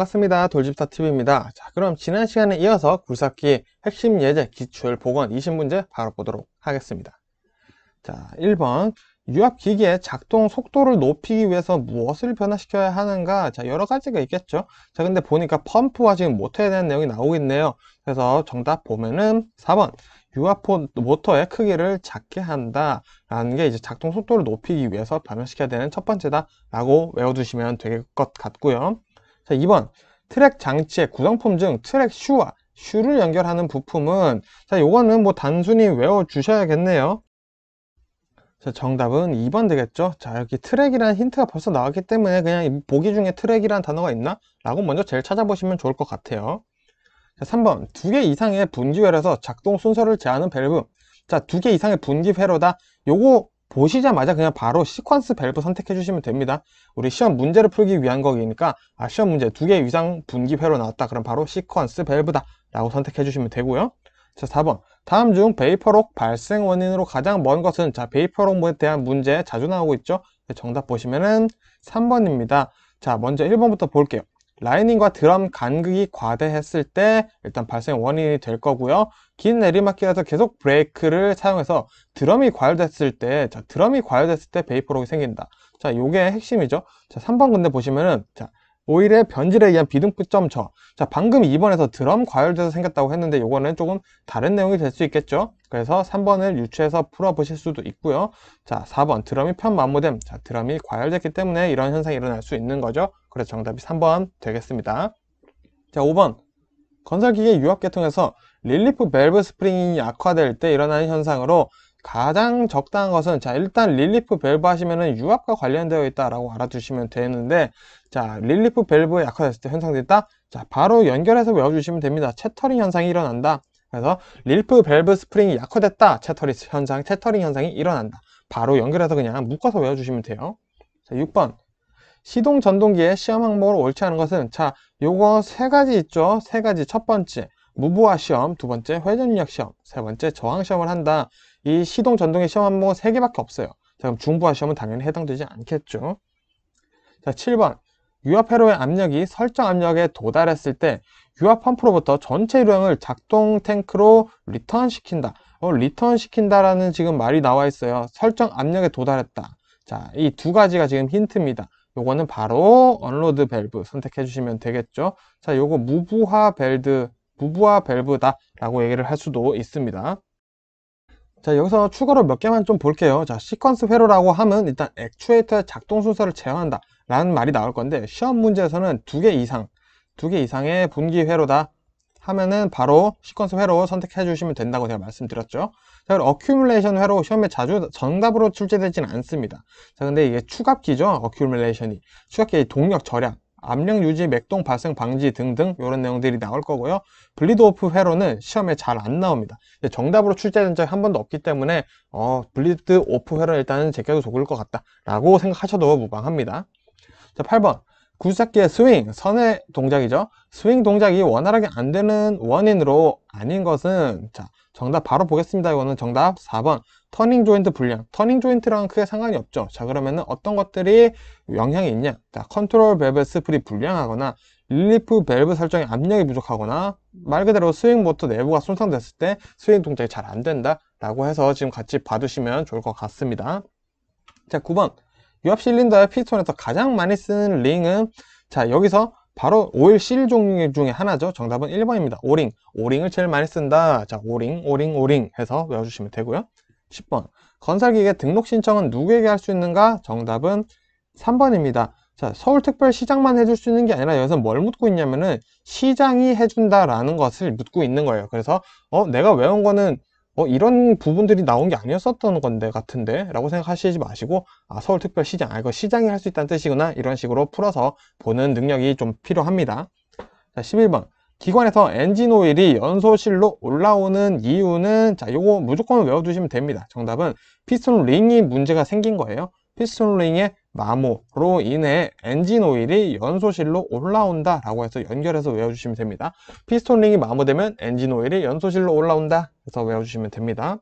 반갑습니다. 돌집사TV입니다. 자, 그럼 지난 시간에 이어서 굴삭기 핵심 예제 기출 복원 20문제 바로 보도록 하겠습니다. 자, 1번 유압기기의 작동 속도를 높이기 위해서 무엇을 변화시켜야 하는가 자 여러 가지가 있겠죠 자 근데 보니까 펌프와 지금 모터에 대한 내용이 나오고 있네요 그래서 정답 보면은 4번 유압포 모터의 크기를 작게 한다 라는 게 이제 작동 속도를 높이기 위해서 변화시켜야 되는 첫 번째다 라고 외워두시면 될 것 같고요 자, 2번 트랙 장치의 구성품 중 트랙 슈와 슈를 연결하는 부품은 자, 요거는 뭐 단순히 외워주셔야겠네요. 자, 정답은 2번 되겠죠? 자, 여기 트랙이라는 힌트가 벌써 나왔기 때문에 그냥 보기 중에 트랙이라는 단어가 있나? 라고 먼저 제일 찾아보시면 좋을 것 같아요. 자, 3번 두 개 이상의 분기회로서 작동 순서를 제하는 밸브 자, 두 개 이상의 분기회로다. 요거 보시자마자 그냥 바로 시퀀스 밸브 선택해 주시면 됩니다 우리 시험 문제를 풀기 위한 거니까 기아 시험 문제 두 개 이상 분기회로 나왔다 그럼 바로 시퀀스 밸브다 라고 선택해 주시면 되고요 자 4번 다음 중 베이퍼록 발생 원인으로 가장 먼 것은 자 베이퍼록에 대한 문제 자주 나오고 있죠 네, 정답 보시면은 3번입니다 자 먼저 1번부터 볼게요 라이닝과 드럼 간극이 과대했을 때 일단 발생 원인이 될 거고요. 긴 내리막길에서 계속 브레이크를 사용해서 드럼이 과열됐을 때, 자, 드럼이 과열됐을 때 베이퍼록이 생긴다. 자, 요게 핵심이죠. 자, 3번 근데 보시면은, 자, 오일의 변질에 의한 비등점 급 저. 자, 방금 2번에서 드럼 과열돼서 생겼다고 했는데 요거는 조금 다른 내용이 될 수 있겠죠. 그래서 3번을 유추해서 풀어보실 수도 있고요. 자, 4번 드럼이 편마모됨 자, 드럼이 과열됐기 때문에 이런 현상이 일어날 수 있는 거죠. 그래서 정답이 3번 되겠습니다. 자, 5번. 건설기계 유압계통에서 릴리프 밸브 스프링이 약화될 때 일어나는 현상으로 가장 적당한 것은 자 일단 릴리프 밸브 하시면은 유압과 관련되어 있다라고 알아두시면 되는데 자 릴리프 밸브에 약화됐을 때 현상도 있다 자 바로 연결해서 외워주시면 됩니다 채터링 현상이 일어난다 그래서 릴리프 밸브 스프링이 약화됐다 채터링 현상 채터링 현상이 일어난다 바로 연결해서 그냥 묶어서 외워주시면 돼요 자 6번 시동 전동기의 시험 항목을 옳지 않은 것은 자 요거 세 가지 있죠 세 가지 첫 번째 무보화 시험 두 번째 회전력 시험 세 번째 저항 시험을 한다 이 시동 전동기 시험 항목은 세 개밖에 없어요 자 그럼 중부화 시험은 당연히 해당되지 않겠죠 자 7번 유압 회로의 압력이 설정 압력에 도달했을 때 유압 펌프로부터 전체 유량을 작동 탱크로 리턴시킨다 어, 리턴시킨다라는 지금 말이 나와 있어요 설정 압력에 도달했다 자 이 두 가지가 지금 힌트입니다 요거는 바로 언로드 밸브 선택해 주시면 되겠죠 자 요거 무부하 밸드 무부하 밸브다 라고 얘기를 할 수도 있습니다 자 여기서 추가로 몇 개만 좀 볼게요 자 시퀀스 회로라고 하면 일단 액추에이터의 작동 순서를 제어한다 라는 말이 나올 건데 시험 문제에서는 두 개 이상 두 개 이상의 분기 회로다 하면은 바로 시퀀스 회로 선택해 주시면 된다고 제가 말씀드렸죠 자 그럼 어큐뮬레이션 회로 시험에 자주 정답으로 출제되지는 않습니다 자 근데 이게 추갑기죠 어큐뮬레이션이 추갑기의 동력 절약 압력 유지, 맥동 발생 방지 등등 이런 내용들이 나올 거고요. 블리드오프 회로는 시험에 잘 안 나옵니다. 정답으로 출제된 적이 한 번도 없기 때문에 어, 블리드오프 회로는 일단은 제껴도 좋을 것 같다라고 생각하셔도 무방합니다. 자, 8번 구사키의 스윙, 선의 동작이죠. 스윙 동작이 원활하게 안 되는 원인으로 아닌 것은 자 정답 바로 보겠습니다. 이거는 정답 4번 터닝 조인트 불량. 터닝 조인트랑 크게 상관이 없죠. 자그러면 어떤 것들이 영향이 있냐? 자 컨트롤 밸브 스프리 불량하거나 릴리프 밸브 설정의 압력이 부족하거나 말 그대로 스윙 모터 내부가 손상됐을 때 스윙 동작이 잘 안 된다 라고 해서 지금 같이 봐주시면 좋을 것 같습니다 자 9번 유압 실린더의 피스톤에서 가장 많이 쓰는 링은 자 여기서 바로 오일 실 종류 중에 하나죠 정답은 1번입니다 오링 오링을 제일 많이 쓴다 자 오링 오링 오링 해서 외워주시면 되고요 10번 건설기계 등록 신청은 누구에게 할 수 있는가 정답은 3번입니다 자 서울특별시장만 해줄 수 있는 게 아니라 여기서 뭘 묻고 있냐면은 시장이 해준다라는 것을 묻고 있는 거예요 그래서 어 내가 외운 거는 어, 이런 부분들이 나온 게 아니었었던 건데 같은데 라고 생각하시지 마시고 아, 서울특별시장, 아, 이거 시장이 할 수 있다는 뜻이구나 이런 식으로 풀어서 보는 능력이 좀 필요합니다. 자, 11번 기관에서 엔진 오일이 연소실로 올라오는 이유는 자 요거 무조건 외워두시면 됩니다 정답은 피스톤 링이 문제가 생긴 거예요 피스톤 링에 마모로 인해 엔진 오일이 연소실로 올라온다 라고 해서 연결해서 외워주시면 됩니다 피스톤링이 마모되면 엔진 오일이 연소실로 올라온다 해서 외워주시면 됩니다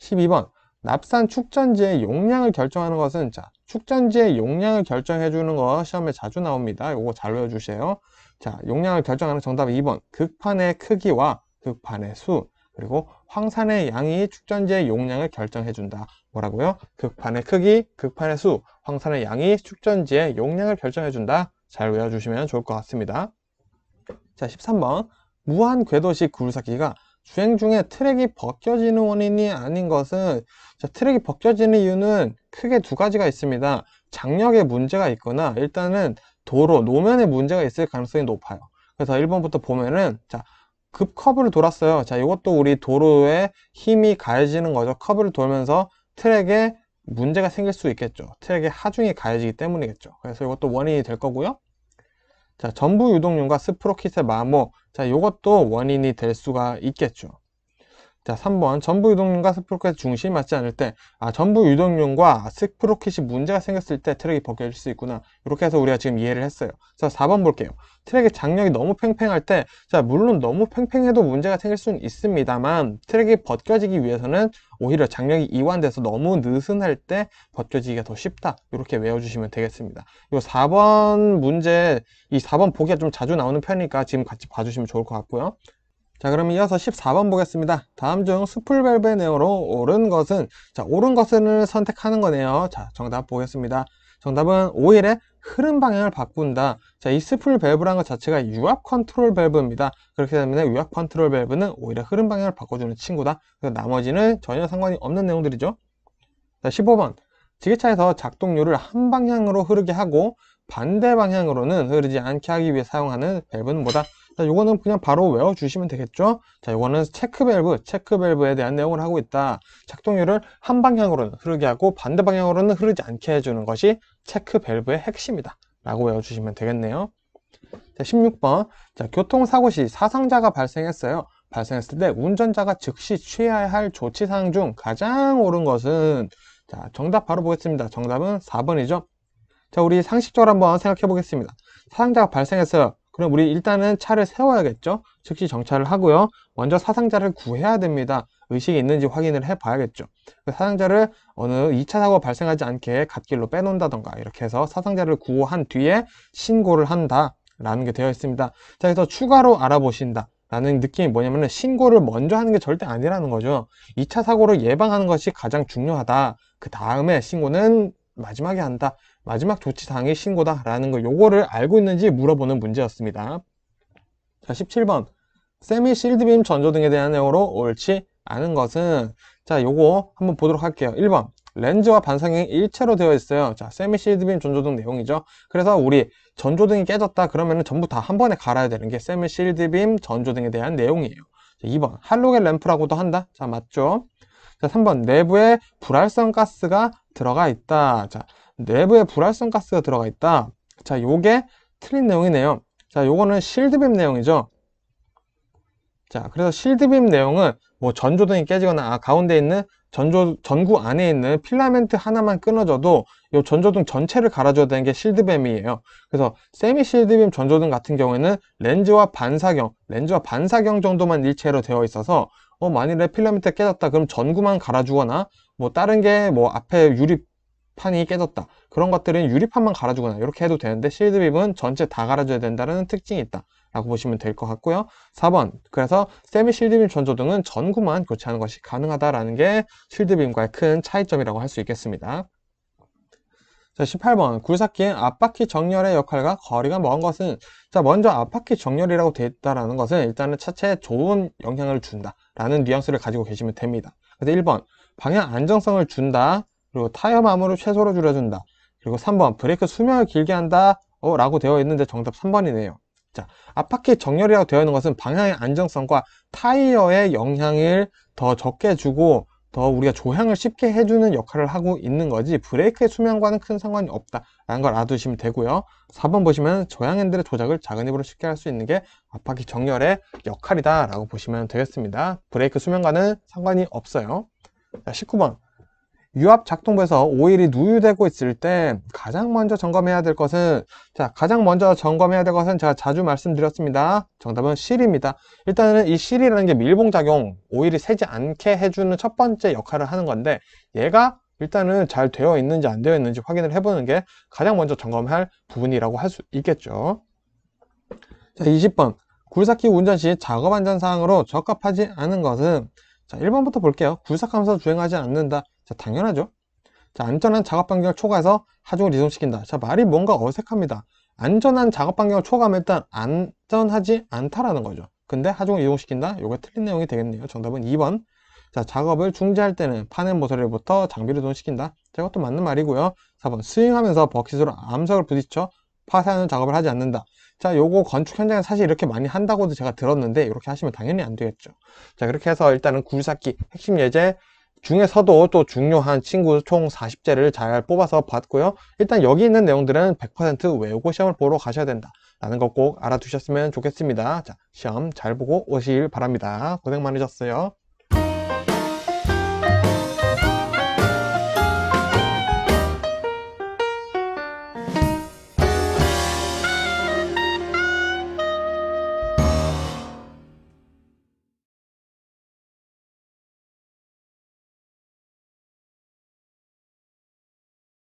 12번 납산 축전지의 용량을 결정하는 것은 자 축전지의 용량을 결정해 주는 거 시험에 자주 나옵니다 요거 잘 외워주세요 자 용량을 결정하는 정답 2번 극판의 크기와 극판의 수 그리고 황산의 양이 축전지의 용량을 결정해 준다 뭐라고요? 극판의 크기, 극판의 수 황산의 양이 축전지의 용량을 결정해준다. 잘 외워주시면 좋을 것 같습니다. 자, 13번 무한 궤도식 구르삭기가 주행 중에 트랙이 벗겨지는 원인이 아닌 것은 자, 트랙이 벗겨지는 이유는 크게 두 가지가 있습니다. 장력에 문제가 있거나 일단은 도로, 노면에 문제가 있을 가능성이 높아요. 그래서 1번부터 보면은 자, 급 커브를 돌았어요. 자, 이것도 우리 도로에 힘이 가해지는 거죠. 커브를 돌면서 트랙에 문제가 생길 수 있겠죠. 트랙의 하중이 가해지기 때문이겠죠. 그래서 이것도 원인이 될 거고요. 자, 전부 유동률과 스프로킷의 마모. 자, 이것도 원인이 될 수가 있겠죠. 자, 3번 전부 유동륜과 스프로켓의 중심이 맞지 않을 때 아, 전부 유동륜과 스프로켓이 문제가 생겼을 때 트랙이 벗겨질 수 있구나. 이렇게 해서 우리가 지금 이해를 했어요. 자, 4번 볼게요. 트랙의 장력이 너무 팽팽할 때 자, 물론 너무 팽팽해도 문제가 생길 수는 있습니다만 트랙이 벗겨지기 위해서는 오히려 장력이 이완돼서 너무 느슨할 때 벗겨지기가 더 쉽다. 이렇게 외워주시면 되겠습니다. 이 4번 문제, 이 4번 보기가 좀 자주 나오는 편이니까 지금 같이 봐주시면 좋을 것 같고요. 자 그럼 이어서 14번 보겠습니다 다음 중 스풀밸브의 네오로 옳은 것은 자 옳은 것을 선택하는 거네요 자 정답 보겠습니다 정답은 5일에 흐름 방향을 바꾼다 자이 스풀 밸브라는 것 자체가 유압 컨트롤 밸브입니다 그렇기 때문에 유압 컨트롤 밸브는 오히려 흐름 방향을 바꿔주는 친구다 그래서 나머지는 전혀 상관이 없는 내용들이죠 자 15번 지게차에서 작동률을 한 방향으로 흐르게 하고 반대 방향으로는 흐르지 않게 하기 위해 사용하는 밸브는 뭐다 자, 요거는 그냥 바로 외워주시면 되겠죠? 자, 요거는 체크밸브, 체크밸브에 대한 내용을 하고 있다. 작동률을 한 방향으로는 흐르게 하고 반대 방향으로는 흐르지 않게 해주는 것이 체크밸브의 핵심이다. 라고 외워주시면 되겠네요. 자, 16번. 자, 교통사고 시 사상자가 발생했어요. 발생했을 때 운전자가 즉시 취해야 할 조치사항 중 가장 옳은 것은 자, 정답 바로 보겠습니다. 정답은 4번이죠. 자, 우리 상식적으로 한번 생각해 보겠습니다. 사상자가 발생했어요. 그럼 우리 일단은 차를 세워야겠죠? 즉시 정차를 하고요. 먼저 사상자를 구해야 됩니다. 의식이 있는지 확인을 해봐야겠죠. 그 사상자를 어느 2차 사고 발생하지 않게 갓길로 빼놓는다던가 이렇게 해서 사상자를 구호한 뒤에 신고를 한다 라는 게 되어 있습니다. 자, 그래서 추가로 알아보신다. 라는 느낌이 뭐냐면은 신고를 먼저 하는 게 절대 아니라는 거죠. 2차 사고를 예방하는 것이 가장 중요하다. 그 다음에 신고는 마지막에 한다. 마지막 조치 당일 신고다라는 거 요거를 알고 있는지 물어보는 문제였습니다. 자 17번 세미 실드빔 전조 등에 대한 내용으로 옳지 않은 것은 자 요거 한번 보도록 할게요. 1번 렌즈와 반사경이 일체로 되어 있어요. 자 세미 실드빔 전조등 내용이죠. 그래서 우리 전조등이 깨졌다 그러면 전부 다 한 번에 갈아야 되는 게 세미 실드빔 전조등에 대한 내용이에요. 자, 2번 할로겐 램프라고도 한다. 자 맞죠? 자, 3번 내부에 불활성 가스가 들어가 있다. 자, 내부에 불활성 가스가 들어가 있다. 자, 요게 틀린 내용이네요. 자, 요거는 실드빔 내용이죠. 자, 그래서 실드빔 내용은 뭐 전조등이 깨지거나 아, 가운데 있는 전조, 전구 안에 있는 필라멘트 하나만 끊어져도 이 전조등 전체를 갈아줘야 되는 게실드뱀이에요 그래서 세미 실드빔 전조등 같은 경우에는 렌즈와 반사경, 렌즈와 반사경 정도만 일체로 되어 있어서 어, 만일에 필라멘트 깨졌다. 그럼 전구만 갈아주거나 뭐 다른 게 뭐 앞에 유리판이 깨졌다. 그런 것들은 유리판만 갈아주거나 이렇게 해도 되는데 실드빕은 전체 다 갈아줘야 된다는 특징이 있다. 라고 보시면 될 것 같고요. 4번 그래서 세미 실드빔 전조등은 전구만 교체하는 것이 가능하다라는 게 실드빔과의 큰 차이점이라고 할 수 있겠습니다. 자, 18번 굴삭기엔 앞바퀴 정렬의 역할과 거리가 먼 것은 자 먼저 앞바퀴 정렬이라고 되어 있다는 것은 일단은 차체에 좋은 영향을 준다라는 뉘앙스를 가지고 계시면 됩니다. 그래서 1번 방향 안정성을 준다. 그리고 타이어 마모를 최소로 줄여준다. 그리고 3번 브레이크 수명을 길게 한다 어, 라고 되어 있는데 정답 3번이네요. 자, 앞바퀴 정렬이라고 되어 있는 것은 방향의 안정성과 타이어의 영향을 더 적게 주고 더 우리가 조향을 쉽게 해주는 역할을 하고 있는 거지 브레이크의 수명과는 큰 상관이 없다라는 걸 알아두시면 되고요 4번 보시면 조향 핸들의 조작을 작은 힘으로 쉽게 할 수 있는 게 앞바퀴 정렬의 역할이다 라고 보시면 되겠습니다 브레이크 수명과는 상관이 없어요 자, 19번 유압 작동부에서 오일이 누유되고 있을 때 가장 먼저 점검해야 될 것은 자 가장 먼저 점검해야 될 것은 제가 자주 말씀드렸습니다 정답은 실입니다 일단은 이 실이라는 게 밀봉작용 오일이 새지 않게 해주는 첫 번째 역할을 하는 건데 얘가 일단은 잘 되어 있는지 안 되어 있는지 확인을 해보는 게 가장 먼저 점검할 부분이라고 할 수 있겠죠 자 20번 굴삭기 운전 시 작업 안전 사항으로 적합하지 않은 것은 자 1번부터 볼게요 굴삭하면서 주행하지 않는다 자, 당연하죠. 자, 안전한 작업 반경을 초과해서 하중을 이동시킨다. 자, 말이 뭔가 어색합니다. 안전한 작업 반경을 초과하면 일단 안전하지 않다라는 거죠. 근데 하중을 이동시킨다? 요게 틀린 내용이 되겠네요. 정답은 2번. 자, 작업을 중지할 때는 파낸 모서리부터 장비를 이동시킨다. 자, 이것도 맞는 말이고요. 4번. 스윙하면서 버킷으로 암석을 부딪혀 파쇄하는 작업을 하지 않는다. 자, 요거 건축 현장에 사실 이렇게 많이 한다고도 제가 들었는데 이렇게 하시면 당연히 안 되겠죠. 자, 그렇게 해서 일단은 굴삭기 핵심 예제 중에서도 또 중요한 친구 총 40제를 잘 뽑아서 봤고요. 일단 여기 있는 내용들은 100% 외우고 시험을 보러 가셔야 된다. 라는 거 꼭 알아두셨으면 좋겠습니다. 자, 시험 잘 보고 오시길 바랍니다. 고생 많으셨어요.